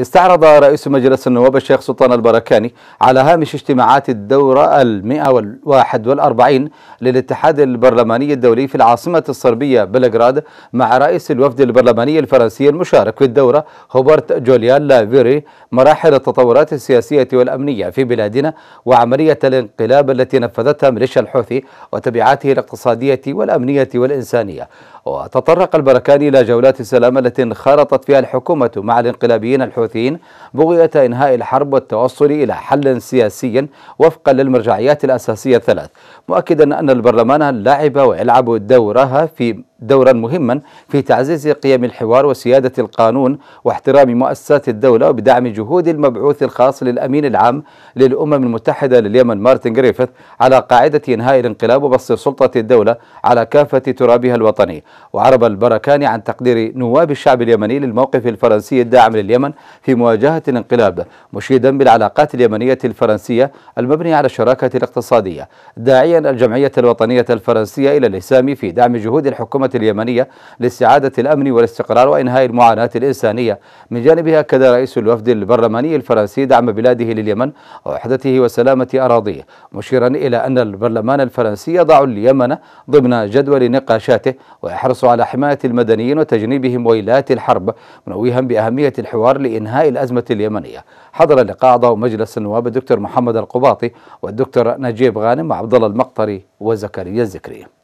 استعرض رئيس مجلس النواب الشيخ سلطان البركاني على هامش اجتماعات الدورة المئة والواحد والأربعين للاتحاد البرلماني الدولي في العاصمة الصربية بلغراد مع رئيس الوفد البرلماني الفرنسي المشارك في الدورة هوبرت جوليان لافيري مراحل التطورات السياسية والأمنية في بلادنا وعملية الانقلاب التي نفذتها ميليشيا الحوثي وتبعاته الاقتصادية والأمنية والإنسانية وتطرق البركان إلى جولات السلام التي انخرطت فيها الحكومة مع الانقلابيين الحوثيين بغية إنهاء الحرب والتوصل إلى حل سياسي وفقا للمرجعيات الأساسية الثلاث مؤكدا أن البرلمان لعب ويلعب دورها في دورا مهما في تعزيز قيم الحوار وسيادة القانون واحترام مؤسسات الدولة وبدعم جهود المبعوث الخاص للأمين العام للأمم المتحدة لليمن مارتن غريفيث على قاعدة إنهاء الانقلاب وبسط سلطة الدولة على كافة ترابها الوطني وعرب البركاني عن تقدير نواب الشعب اليمني للموقف الفرنسي الداعم لليمن في مواجهة الانقلاب مشيدا بالعلاقات اليمنية الفرنسية المبنية على الشراكة الاقتصادية داعيا الجمعية الوطنية الفرنسية إلى الإسهام في دعم جهود الحكومة اليمنية لاستعادة الأمن والاستقرار وإنهاء المعاناة الإنسانية من جانبها أكد رئيس الوفد البرلماني الفرنسي دعم بلاده لليمن ووحدته وسلامة أراضيه مشيرا إلى أن البرلمان الفرنسي يضع اليمن ضمن جدول نقاشاته ويحرص على حماية المدنيين وتجنيبهم ويلات الحرب منوها بأهمية الحوار لإنهاء الأزمة اليمنية حضر اللقاء أعضاء مجلس النواب الدكتور محمد القباطي والدكتور نجيب غانم وعبد الله المقطري وزكريا الزكري